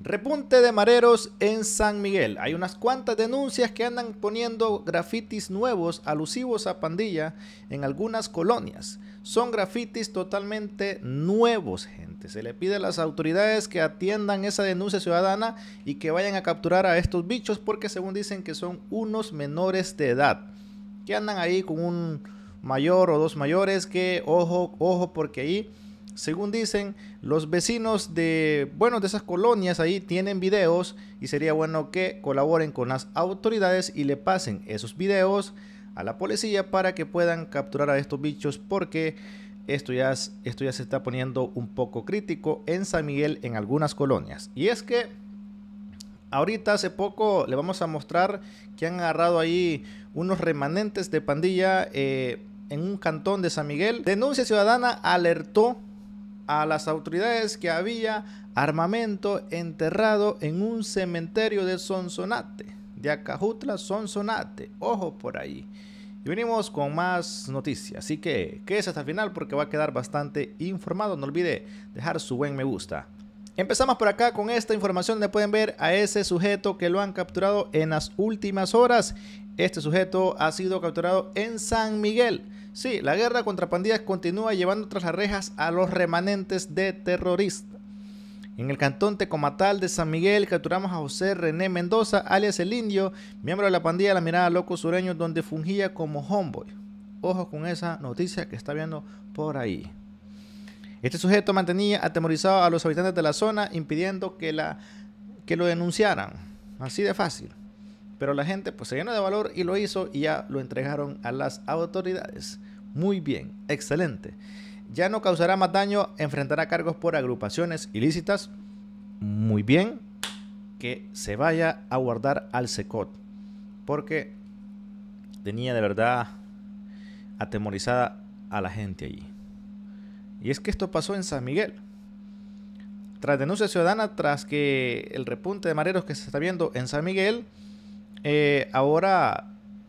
Repunte de mareros en San Miguel. Hay unas cuantas denuncias que andan poniendo grafitis nuevos alusivos a pandilla en algunas colonias. Son grafitis totalmente nuevos, gente. Se le pide a las autoridades que atiendan esa denuncia ciudadana y que vayan a capturar a estos bichos porque según dicen que son unos menores de edad. Que andan ahí con un mayor o dos mayores que ojo, ojo porque ahí según dicen, los vecinos de, bueno, de esas colonias ahí tienen videos y sería bueno que colaboren con las autoridades y le pasen esos videos a la policía para que puedan capturar a estos bichos porque esto ya, esto ya se está poniendo un poco crítico en San Miguel en algunas colonias. Y es que ahorita hace poco le vamos a mostrar que han agarrado ahí unos remanentes de pandilla eh, en un cantón de San Miguel. Denuncia Ciudadana alertó a las autoridades que había armamento enterrado en un cementerio de Sonsonate, de Acajutla, Sonsonate. Ojo por ahí. Y venimos con más noticias, así que quédese hasta el final porque va a quedar bastante informado. No olvide dejar su buen me gusta. Empezamos por acá con esta información le pueden ver a ese sujeto que lo han capturado en las últimas horas. Este sujeto ha sido capturado en San Miguel. Sí, la guerra contra pandillas continúa llevando tras las rejas a los remanentes de terroristas. En el cantón Tecomatal de San Miguel capturamos a José René Mendoza, alias El Indio, miembro de la pandilla de La Mirada Loco Sureño, donde fungía como homeboy. Ojo con esa noticia que está viendo por ahí. Este sujeto mantenía atemorizado a los habitantes de la zona, impidiendo que, la, que lo denunciaran. Así de fácil. Pero la gente pues se llenó de valor y lo hizo y ya lo entregaron a las autoridades. Muy bien, excelente. Ya no causará más daño, enfrentará cargos por agrupaciones ilícitas. Muy bien, que se vaya a guardar al SECOT. Porque tenía de verdad atemorizada a la gente allí. Y es que esto pasó en San Miguel. Tras denuncia ciudadana, tras que el repunte de mareros que se está viendo en San Miguel, eh, ahora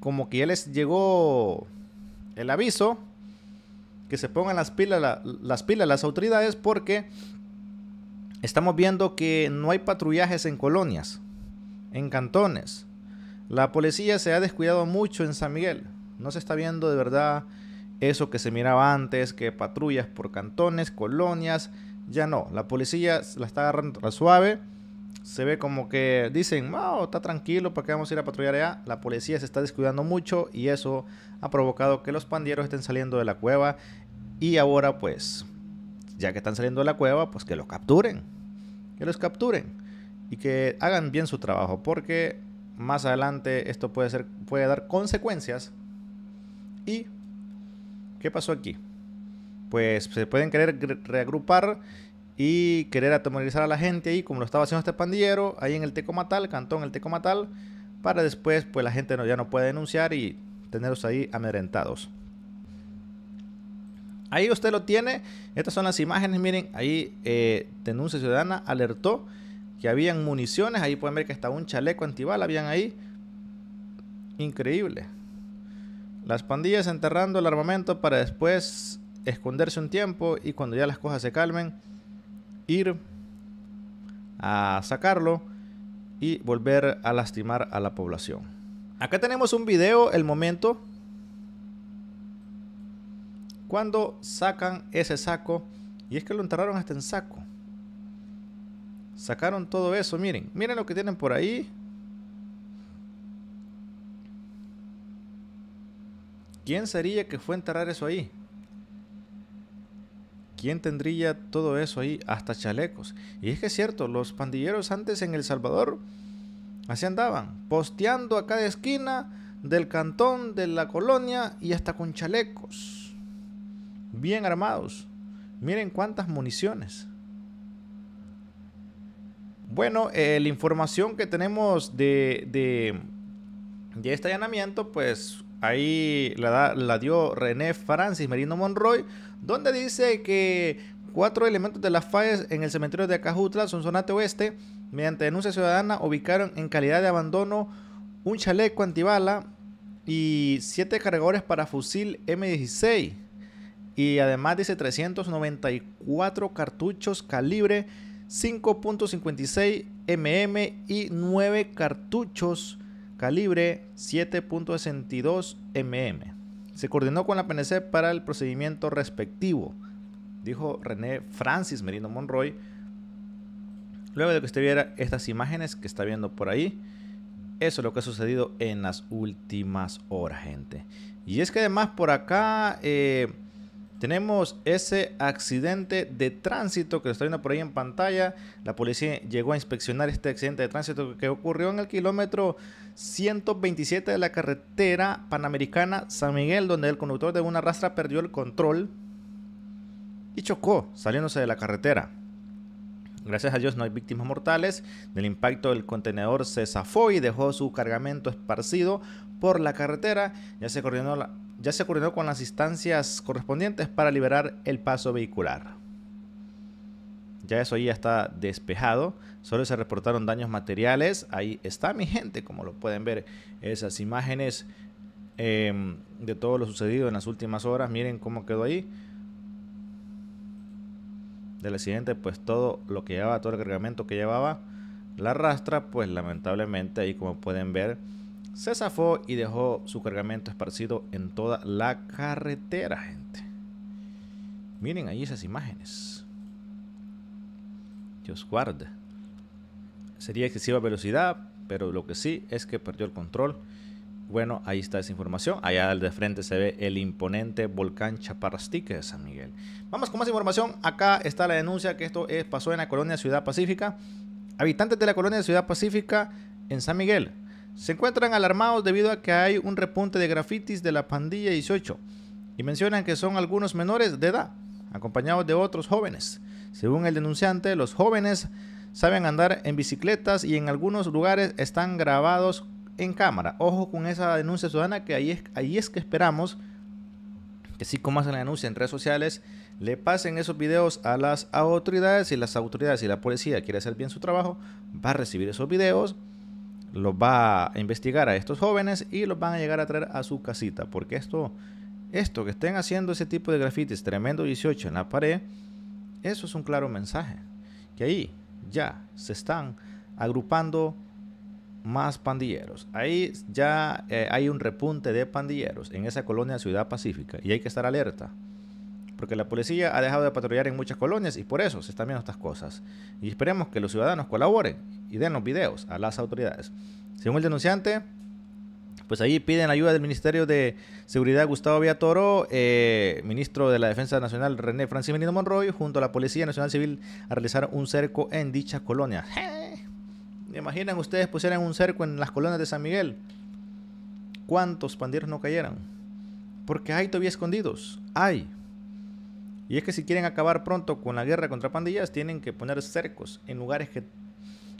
como que ya les llegó el aviso que se pongan las pilas, las pilas las autoridades porque estamos viendo que no hay patrullajes en colonias, en cantones. La policía se ha descuidado mucho en San Miguel. No se está viendo de verdad eso que se miraba antes, que patrullas por cantones, colonias, ya no. La policía la está agarrando suave se ve como que dicen, wow, está tranquilo, ¿para qué vamos a ir a patrullar allá? La policía se está descuidando mucho y eso ha provocado que los pandilleros estén saliendo de la cueva y ahora pues, ya que están saliendo de la cueva, pues que los capturen, que los capturen y que hagan bien su trabajo porque más adelante esto puede, ser, puede dar consecuencias y ¿qué pasó aquí? Pues se pueden querer reagrupar y querer atemorizar a la gente ahí, como lo estaba haciendo este pandillero, ahí en el Tecomatal, cantón el Tecomatal, para después pues la gente ya no puede denunciar y tenerlos ahí amedrentados. Ahí usted lo tiene, estas son las imágenes, miren, ahí eh, Denuncia Ciudadana alertó que habían municiones, ahí pueden ver que hasta un chaleco antibal habían ahí. Increíble. Las pandillas enterrando el armamento para después esconderse un tiempo y cuando ya las cosas se calmen, ir a sacarlo y volver a lastimar a la población. Acá tenemos un video, el momento, cuando sacan ese saco, y es que lo enterraron hasta en saco. Sacaron todo eso, miren, miren lo que tienen por ahí. ¿Quién sería que fue a enterrar eso ahí? ¿quién tendría todo eso ahí? Hasta chalecos. Y es que es cierto, los pandilleros antes en El Salvador así andaban, posteando a cada esquina del cantón, de la colonia y hasta con chalecos. Bien armados. Miren cuántas municiones. Bueno, eh, la información que tenemos de, de, de este allanamiento, pues Ahí la, dio René Francis Merino Monroy, donde dice que cuatro elementos de las fallas en el cementerio de Acajutla, Sonsonate Oeste, mediante denuncia ciudadana, ubicaron en calidad de abandono un chaleco antibala y siete cargadores para fusil M16. Y además dice 394 cartuchos calibre 5.56 mm y nueve cartuchos calibre 7.62 mm. Se coordinó con la PNC para el procedimiento respectivo, dijo René Francis Merino Monroy. Luego de que usted viera estas imágenes que está viendo por ahí, eso es lo que ha sucedido en las últimas horas, gente. Y es que además por acá eh, tenemos ese accidente de tránsito que está viendo por ahí en pantalla. La policía llegó a inspeccionar este accidente de tránsito que ocurrió en el kilómetro 127 de la carretera panamericana San Miguel, donde el conductor de una rastra perdió el control y chocó saliéndose de la carretera. Gracias a Dios no hay víctimas mortales. Del impacto el contenedor se zafó y dejó su cargamento esparcido por la carretera. Ya se coordinó la, ya se coordinó con las instancias correspondientes para liberar el paso vehicular. Ya eso ahí ya está despejado. Solo se reportaron daños materiales. Ahí está mi gente, como lo pueden ver. Esas imágenes em, de todo lo sucedido en las últimas horas. Miren cómo quedó ahí. Del accidente, pues todo lo que llevaba, todo el cargamento que llevaba. La rastra, pues lamentablemente ahí como pueden ver se zafó y dejó su cargamento esparcido en toda la carretera, gente. Miren ahí esas imágenes. Dios guarde. Sería excesiva velocidad, pero lo que sí es que perdió el control. Bueno, ahí está esa información. Allá de frente se ve el imponente volcán Chaparrastique de San Miguel. Vamos con más información. Acá está la denuncia que esto es, pasó en la colonia Ciudad Pacífica. Habitantes de la colonia Ciudad Pacífica en San Miguel se encuentran alarmados debido a que hay un repunte de grafitis de la pandilla 18 y mencionan que son algunos menores de edad, acompañados de otros jóvenes. Según el denunciante, los jóvenes saben andar en bicicletas y en algunos lugares están grabados en cámara. Ojo con esa denuncia ciudadana que ahí es, ahí es que esperamos que si como hacen la denuncia en redes sociales, le pasen esos videos a las autoridades y las autoridades y la policía quiere hacer bien su trabajo, va a recibir esos videos los va a investigar a estos jóvenes y los van a llegar a traer a su casita. Porque esto, esto que estén haciendo ese tipo de grafitis tremendo 18 en la pared, eso es un claro mensaje. Que ahí ya se están agrupando más pandilleros. Ahí ya eh, hay un repunte de pandilleros en esa colonia Ciudad Pacífica y hay que estar alerta. Porque la policía ha dejado de patrullar en muchas colonias y por eso se están viendo estas cosas. Y esperemos que los ciudadanos colaboren y den los videos a las autoridades. Según el denunciante, pues ahí piden ayuda del Ministerio de Seguridad Gustavo Villatoro, eh, ministro de la Defensa Nacional René Menino Monroy, junto a la Policía Nacional Civil a realizar un cerco en dicha colonia ¡Eh! ¿Me imaginan ustedes pusieran un cerco en las colonias de San Miguel? ¿Cuántos pandilleros no cayeran? Porque hay todavía escondidos, hay. Y es que si quieren acabar pronto con la guerra contra pandillas, tienen que poner cercos en lugares que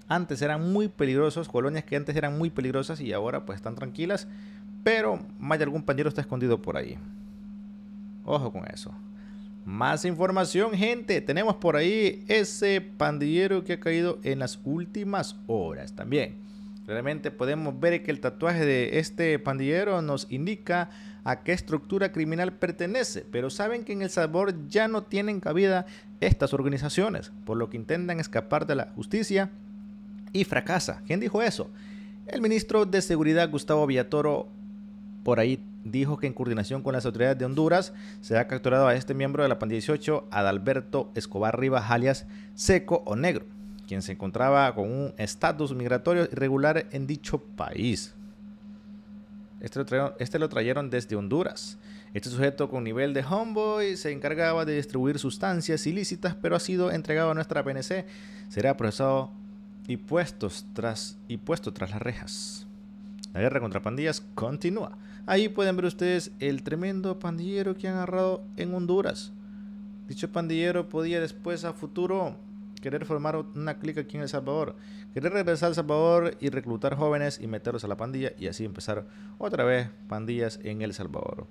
antes eran muy peligrosos, colonias que antes eran muy peligrosas y ahora pues están tranquilas, pero más de algún pandillero está escondido por ahí. Ojo con eso. Más información, gente. Tenemos por ahí ese pandillero que ha caído en las últimas horas también. Realmente podemos ver que el tatuaje de este pandillero nos indica a qué estructura criminal pertenece, pero saben que en El sabor ya no tienen cabida estas organizaciones, por lo que intentan escapar de la justicia y fracasa. ¿Quién dijo eso? El ministro de Seguridad Gustavo Villatoro por ahí dijo que en coordinación con las autoridades de Honduras se ha capturado a este miembro de la pandilla 18, Adalberto Escobar Rivas, alias Seco o Negro, quien se encontraba con un estatus migratorio irregular en dicho país. Este lo, trajeron, este lo trajeron desde Honduras. Este sujeto con nivel de homeboy se encargaba de distribuir sustancias ilícitas, pero ha sido entregado a nuestra PNC. Será procesado y, puestos tras, y puesto tras las rejas. La guerra contra pandillas continúa. Ahí pueden ver ustedes el tremendo pandillero que han agarrado en Honduras. Dicho pandillero podía después a futuro querer formar una clica aquí en El Salvador, querer regresar a Salvador y reclutar jóvenes y meterlos a la pandilla y así empezar otra vez pandillas en El Salvador.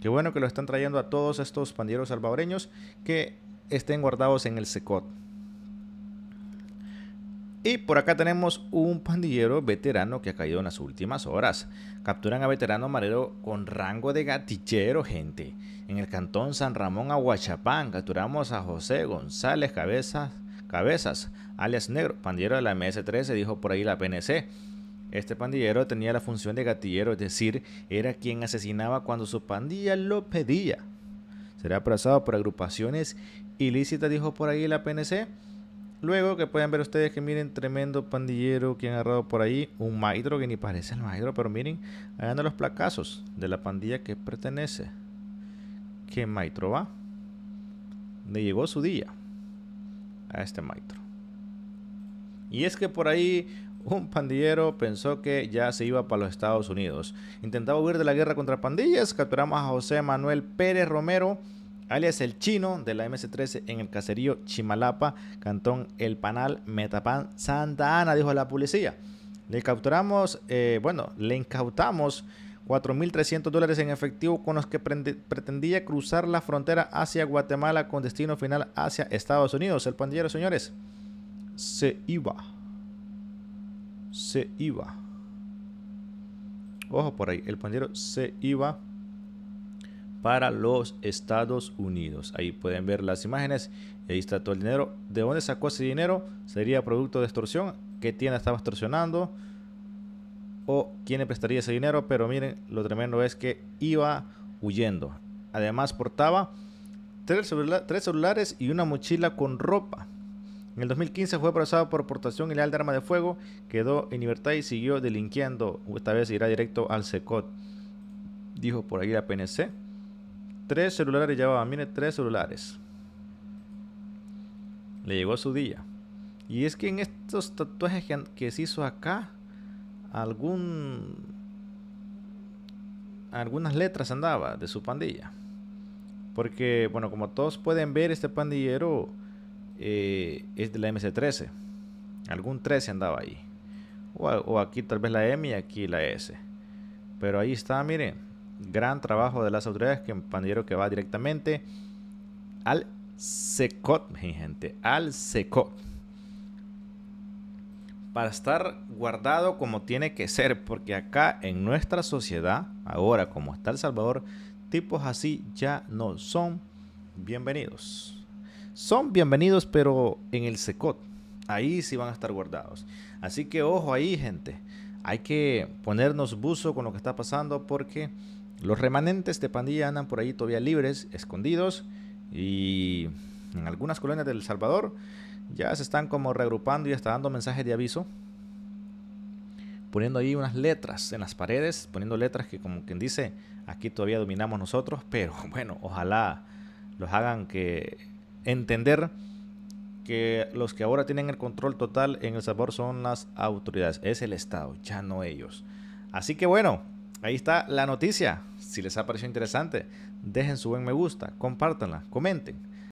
Qué bueno que lo están trayendo a todos estos pandilleros salvadoreños que estén guardados en el SECOT. Y por acá tenemos un pandillero veterano que ha caído en las últimas horas. Capturan a veterano marero con rango de gatillero, gente. En el cantón San Ramón Aguachapán capturamos a José González Cabezas, Cabezas alias Negro, pandillero de la MS-13, dijo por ahí la PNC. Este pandillero tenía la función de gatillero, es decir, era quien asesinaba cuando su pandilla lo pedía. Será apresado por agrupaciones ilícitas, dijo por ahí la PNC Luego que pueden ver ustedes que miren, tremendo pandillero que han agarrado por ahí. Un maitro que ni parece el maitro, pero miren, allá los placazos de la pandilla que pertenece. Que maitro va? Le llegó su día a este maitro Y es que por ahí un pandillero pensó que ya se iba para los Estados Unidos. Intentaba huir de la guerra contra pandillas. Capturamos a José Manuel Pérez Romero alias El Chino, de la MS-13 en el caserío Chimalapa, cantón El Panal, Metapán, Santa Ana, dijo la policía. Le capturamos, eh, bueno, le incautamos 4.300 dólares en efectivo con los que pretendía cruzar la frontera hacia Guatemala con destino final hacia Estados Unidos. El pandillero, señores, se iba. Se iba. Ojo por ahí, el pandillero se iba para los Estados Unidos. Ahí pueden ver las imágenes. Ahí está todo el dinero. ¿De dónde sacó ese dinero? ¿Sería producto de extorsión? ¿Qué tienda estaba extorsionando? ¿O quién le prestaría ese dinero? Pero miren, lo tremendo es que iba huyendo. Además portaba tres, celulares y una mochila con ropa. En el 2015 fue procesado por portación ilegal de arma de fuego, quedó en libertad y siguió delinquiendo. Esta vez irá directo al SECOT, dijo por ahí la PNC. Tres celulares llevaba mire, tres celulares. Le llegó su día. Y es que en estos tatuajes que, que se hizo acá, algún algunas letras andaba de su pandilla. Porque, bueno, como todos pueden ver, este pandillero eh, es de la MC13. Algún 13 andaba ahí. O, o, aquí tal vez la M y aquí la S. Pero ahí está, miren gran trabajo de las autoridades que pandillero que va directamente al SECOT, mi gente, al SECOT. Para estar guardado como tiene que ser, porque acá en nuestra sociedad, ahora como está El Salvador, tipos así ya no son bienvenidos. Son bienvenidos, pero en el SECOT. Ahí sí van a estar guardados. Así que ojo ahí, gente. Hay que ponernos buzo con lo que está pasando porque los remanentes de pandilla andan por ahí todavía libres, escondidos, y en algunas colonias del Salvador ya se están como reagrupando y hasta dando mensajes de aviso, poniendo ahí unas letras en las paredes, poniendo letras que como quien dice, aquí todavía dominamos nosotros, pero bueno, ojalá los hagan que entender que los que ahora tienen el control total en El Salvador son las autoridades, es el Estado, ya no ellos. Así que bueno, ahí está la noticia. Si les ha parecido interesante, dejen su buen me gusta, compártanla, comenten.